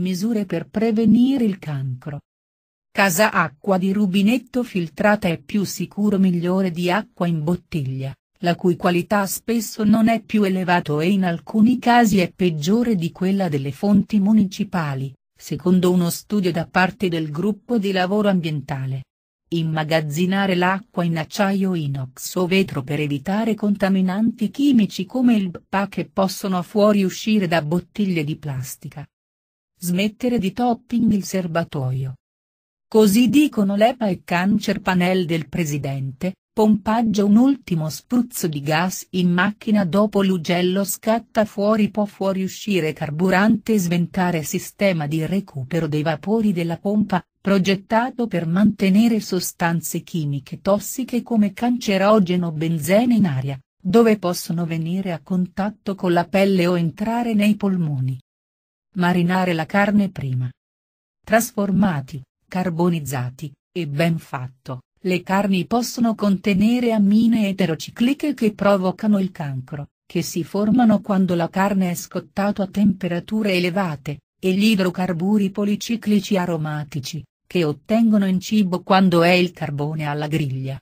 Misure per prevenire il cancro. Casa acqua di rubinetto filtrata è più sicuro migliore di acqua in bottiglia, la cui qualità spesso non è più elevata e in alcuni casi è peggiore di quella delle fonti municipali, secondo uno studio da parte del gruppo di lavoro ambientale. Immagazzinare l'acqua in acciaio inox o vetro per evitare contaminanti chimici come il BPA che possono fuoriuscire da bottiglie di plastica. Smettere di topping il serbatoio. Così dicono Lepa e Cancer Panel del presidente, pompaggio un ultimo spruzzo di gas in macchina dopo l'ugello scatta fuori può fuoriuscire carburante e sventare sistema di recupero dei vapori della pompa, progettato per mantenere sostanze chimiche tossiche come cancerogeno benzene in aria, dove possono venire a contatto con la pelle o entrare nei polmoni. Marinare la carne prima. Trasformati, carbonizzati, e ben fatto, le carni possono contenere ammine eterocicliche che provocano il cancro, che si formano quando la carne è scottata a temperature elevate, e gli idrocarburi policiclici aromatici, che ottengono in cibo quando è il carbone alla griglia.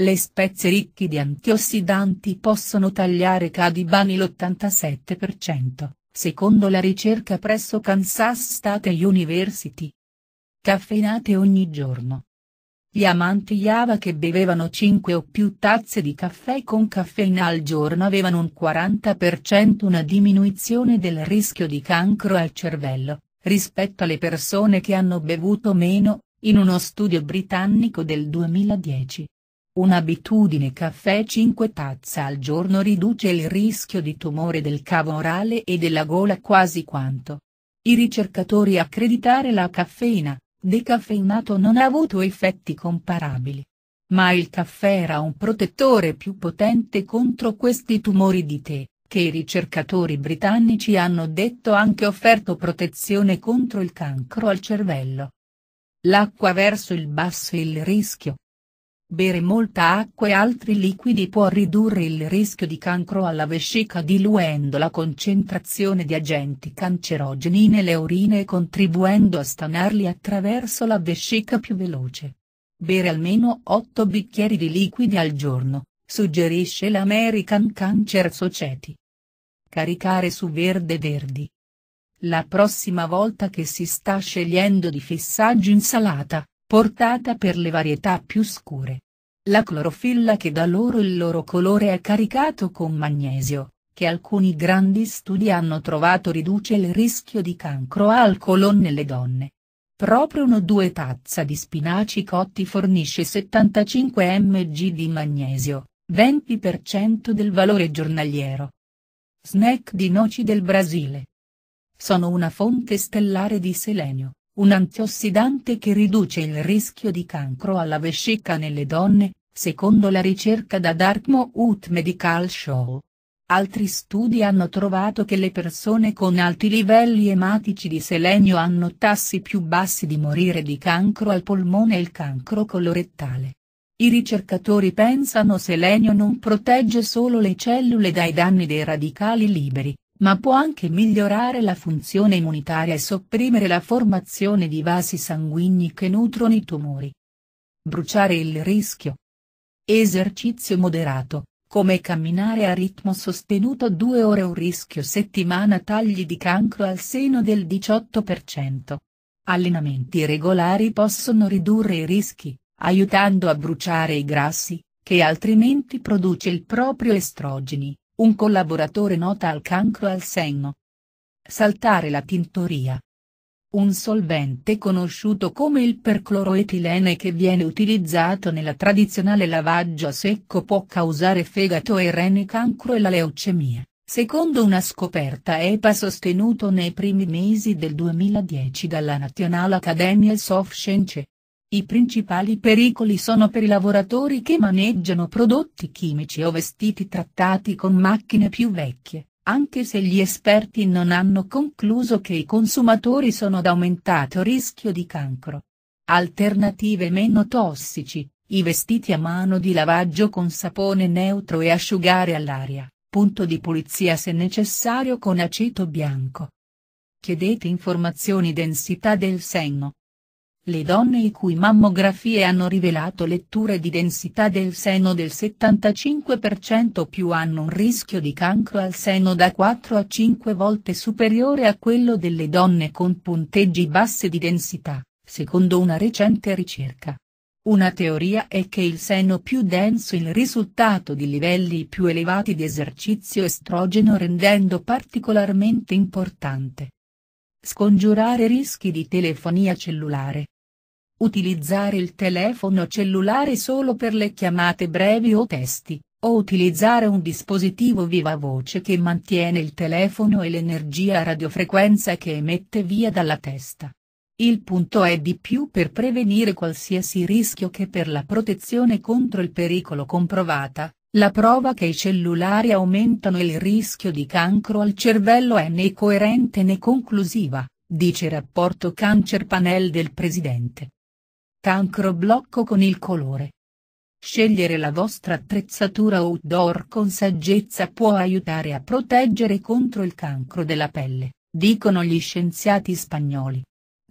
Le spezie ricche di antiossidanti possono tagliare cadibani l'87%, secondo la ricerca presso Kansas State University. Caffeinate ogni giorno. Gli amanti Java che bevevano 5 o più tazze di caffè con caffeina al giorno avevano un 40% una diminuzione del rischio di cancro al cervello, rispetto alle persone che hanno bevuto meno, in uno studio britannico del 2010. Un'abitudine caffè 5 tazze al giorno riduce il rischio di tumore del cavo orale e della gola quasi quanto. I ricercatori accreditare la caffeina, decaffeinato non ha avuto effetti comparabili. Ma il caffè era un protettore più potente contro questi tumori di tè, che i ricercatori britannici hanno detto anche offerto protezione contro il cancro al cervello. L'acqua verso il basso e il rischio, Bere molta acqua e altri liquidi può ridurre il rischio di cancro alla vescica diluendo la concentrazione di agenti cancerogeni nelle urine e contribuendo a stanarli attraverso la vescica più veloce. Bere almeno 8 bicchieri di liquidi al giorno, suggerisce l'American Cancer Society. Caricare su verde verdi. La prossima volta che si sta scegliendo di fissaggi insalata, portata per le varietà più scure. La clorofilla che dà loro il loro colore è caricato con magnesio, che alcuni grandi studi hanno trovato riduce il rischio di cancro al colon nelle donne. Proprio uno due tazza di spinaci cotti fornisce 75 mg di magnesio, 20% del valore giornaliero. Snack di noci del Brasile. Sono una fonte stellare di selenio un antiossidante che riduce il rischio di cancro alla vescica nelle donne, secondo la ricerca da Dartmouth Medical Show. Altri studi hanno trovato che le persone con alti livelli ematici di selenio hanno tassi più bassi di morire di cancro al polmone e il cancro colorettale. I ricercatori pensano selenio non protegge solo le cellule dai danni dei radicali liberi, ma può anche migliorare la funzione immunitaria e sopprimere la formazione di vasi sanguigni che nutrono i tumori. Bruciare il rischio. Esercizio moderato, come camminare a ritmo sostenuto 2 ore un rischio settimana tagli di cancro al seno del 18%. Allenamenti regolari possono ridurre i rischi, aiutando a bruciare i grassi, che altrimenti produce il proprio estrogeni un collaboratore nota al cancro al senno. Saltare la tintoria. Un solvente conosciuto come il percloroetilene che viene utilizzato nella tradizionale lavaggio a secco può causare fegato e reni cancro e la leucemia, secondo una scoperta EPA sostenuto nei primi mesi del 2010 dalla National Academy of Science. I principali pericoli sono per i lavoratori che maneggiano prodotti chimici o vestiti trattati con macchine più vecchie, anche se gli esperti non hanno concluso che i consumatori sono ad aumentato rischio di cancro. Alternative meno tossici, i vestiti a mano di lavaggio con sapone neutro e asciugare all'aria, punto di pulizia se necessario con aceto bianco. Chiedete informazioni densità del senno. Le donne i cui mammografie hanno rivelato letture di densità del seno del 75% più hanno un rischio di cancro al seno da 4 a 5 volte superiore a quello delle donne con punteggi basse di densità, secondo una recente ricerca. Una teoria è che il seno più denso è il risultato di livelli più elevati di esercizio estrogeno rendendo particolarmente importante. Scongiurare rischi di telefonia cellulare. Utilizzare il telefono cellulare solo per le chiamate brevi o testi, o utilizzare un dispositivo viva voce che mantiene il telefono e l'energia a radiofrequenza che emette via dalla testa. Il punto è di più per prevenire qualsiasi rischio che per la protezione contro il pericolo comprovata, la prova che i cellulari aumentano il rischio di cancro al cervello è né coerente né conclusiva, dice il rapporto Cancer Panel del Presidente. Cancro blocco con il colore. Scegliere la vostra attrezzatura outdoor con saggezza può aiutare a proteggere contro il cancro della pelle, dicono gli scienziati spagnoli.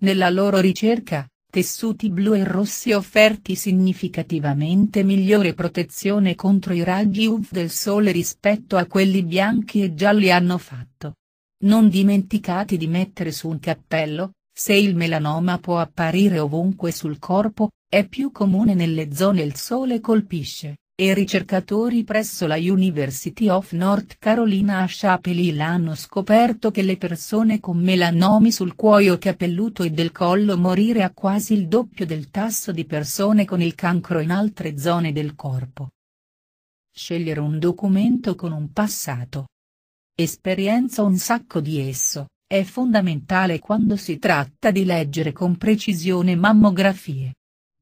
Nella loro ricerca, tessuti blu e rossi offerti significativamente migliore protezione contro i raggi UV del sole rispetto a quelli bianchi e gialli hanno fatto. Non dimenticate di mettere su un cappello, se il melanoma può apparire ovunque sul corpo, è più comune nelle zone il sole colpisce, e ricercatori presso la University of North Carolina a Chapel Hill hanno scoperto che le persone con melanomi sul cuoio capelluto e del collo morire a quasi il doppio del tasso di persone con il cancro in altre zone del corpo. Scegliere un documento con un passato. Esperienza un sacco di esso. È fondamentale quando si tratta di leggere con precisione mammografie.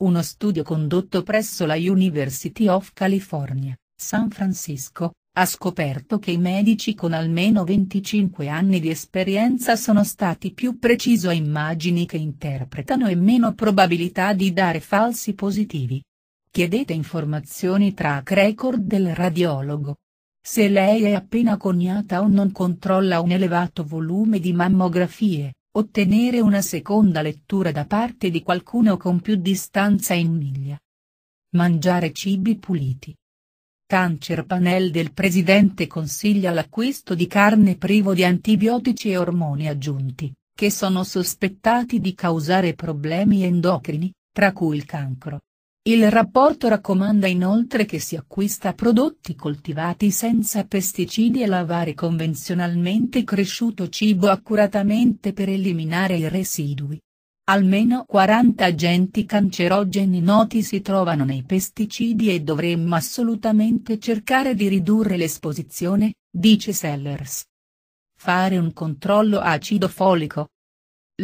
Uno studio condotto presso la University of California, San Francisco, ha scoperto che i medici con almeno 25 anni di esperienza sono stati più preciso a immagini che interpretano e meno probabilità di dare falsi positivi. Chiedete informazioni track record del radiologo, se lei è appena cognata o non controlla un elevato volume di mammografie, ottenere una seconda lettura da parte di qualcuno con più distanza in miglia. Mangiare cibi puliti. Cancer Panel del Presidente consiglia l'acquisto di carne privo di antibiotici e ormoni aggiunti, che sono sospettati di causare problemi endocrini, tra cui il cancro. Il rapporto raccomanda inoltre che si acquista prodotti coltivati senza pesticidi e lavare convenzionalmente cresciuto cibo accuratamente per eliminare i residui. Almeno 40 agenti cancerogeni noti si trovano nei pesticidi e dovremmo assolutamente cercare di ridurre l'esposizione, dice Sellers. Fare un controllo acido folico.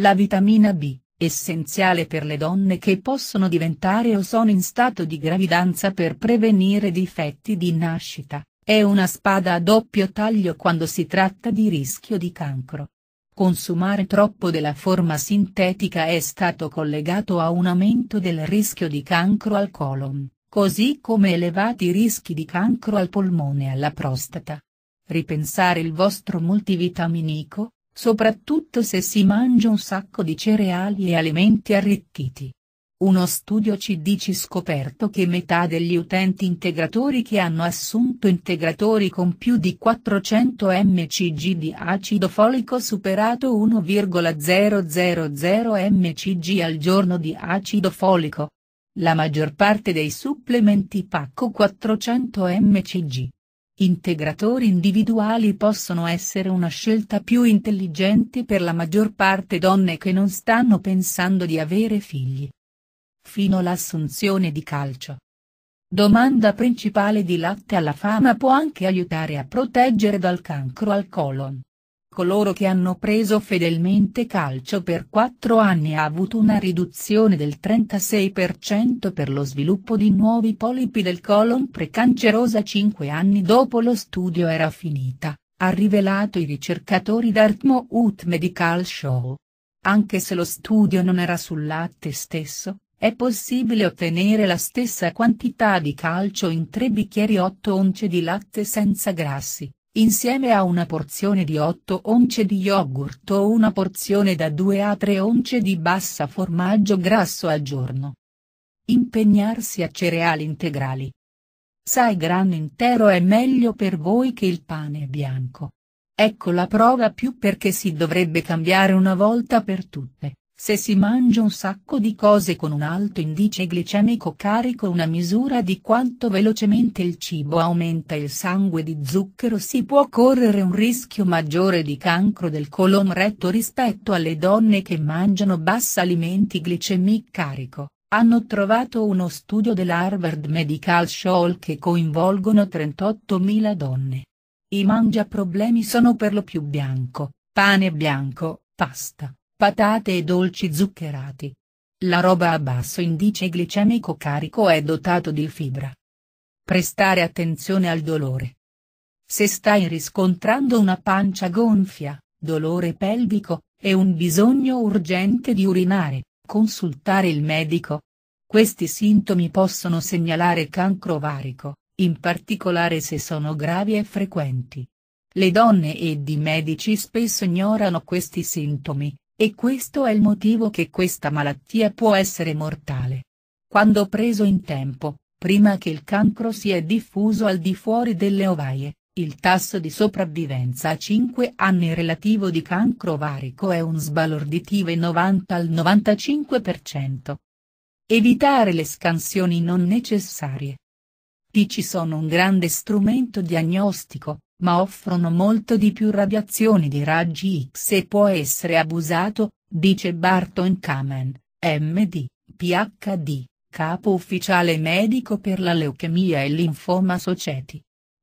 La vitamina B essenziale per le donne che possono diventare o sono in stato di gravidanza per prevenire difetti di nascita, è una spada a doppio taglio quando si tratta di rischio di cancro. Consumare troppo della forma sintetica è stato collegato a un aumento del rischio di cancro al colon, così come elevati rischi di cancro al polmone e alla prostata. Ripensare il vostro multivitaminico, soprattutto se si mangia un sacco di cereali e alimenti arricchiti. Uno studio ci dice scoperto che metà degli utenti integratori che hanno assunto integratori con più di 400 mcg di acido folico superato 1,000 mcg al giorno di acido folico. La maggior parte dei supplementi pacco 400 mcg Integratori individuali possono essere una scelta più intelligente per la maggior parte donne che non stanno pensando di avere figli. Fino all'assunzione di calcio. Domanda principale di latte alla fama può anche aiutare a proteggere dal cancro al colon coloro che hanno preso fedelmente calcio per quattro anni ha avuto una riduzione del 36% per lo sviluppo di nuovi polipi del colon precancerosa cinque anni dopo lo studio era finita, ha rivelato i ricercatori d'Artmouth Medical Show. Anche se lo studio non era sul latte stesso, è possibile ottenere la stessa quantità di calcio in tre bicchieri 8 once di latte senza grassi insieme a una porzione di 8 once di yogurt o una porzione da 2 a 3 once di bassa formaggio grasso al giorno. Impegnarsi a cereali integrali. Sai grano intero è meglio per voi che il pane bianco. Ecco la prova più perché si dovrebbe cambiare una volta per tutte, se si mangia un sacco di cose con un alto indice glicemico carico una misura di quanto velocemente il cibo aumenta il sangue di zucchero si può correre un rischio maggiore di cancro del colon retto rispetto alle donne che mangiano bassa alimenti glicemic carico. Hanno trovato uno studio dell'Harvard Medical School che coinvolgono 38.000 donne. I mangia problemi sono per lo più bianco, pane bianco, pasta patate e dolci zuccherati. La roba a basso indice glicemico carico è dotato di fibra. Prestare attenzione al dolore. Se stai riscontrando una pancia gonfia, dolore pelvico, e un bisogno urgente di urinare, consultare il medico. Questi sintomi possono segnalare cancro ovarico, in particolare se sono gravi e frequenti. Le donne ed i medici spesso ignorano questi sintomi, e questo è il motivo che questa malattia può essere mortale. Quando preso in tempo, prima che il cancro sia diffuso al di fuori delle ovaie, il tasso di sopravvivenza a 5 anni relativo di cancro ovarico è un sbalorditive 90 al 95%. Evitare le scansioni non necessarie. PC sono un grande strumento diagnostico, ma offrono molto di più radiazioni di raggi X e può essere abusato, dice Barton Kamen, MD, PhD, capo ufficiale medico per la leuchemia e linfoma society.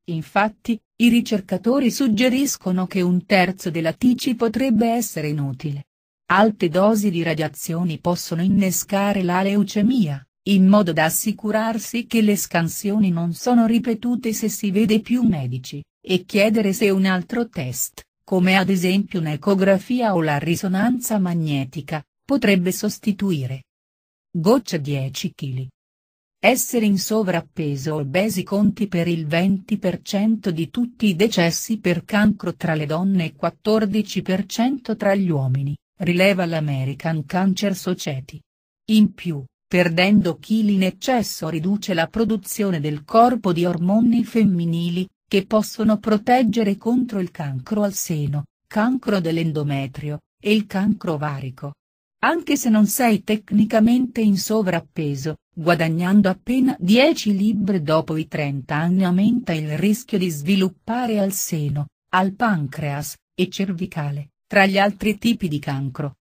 Infatti, i ricercatori suggeriscono che un terzo della TC potrebbe essere inutile. Alte dosi di radiazioni possono innescare la leucemia, in modo da assicurarsi che le scansioni non sono ripetute se si vede più medici e chiedere se un altro test, come ad esempio un'ecografia o la risonanza magnetica, potrebbe sostituire. Goccia 10 kg. Essere in sovrappeso o obesi conti per il 20% di tutti i decessi per cancro tra le donne e 14% tra gli uomini, rileva l'American Cancer Society. In più, perdendo chili in eccesso riduce la produzione del corpo di ormoni femminili, che possono proteggere contro il cancro al seno, cancro dell'endometrio, e il cancro ovarico. Anche se non sei tecnicamente in sovrappeso, guadagnando appena 10 libbre dopo i 30 anni aumenta il rischio di sviluppare al seno, al pancreas, e cervicale, tra gli altri tipi di cancro,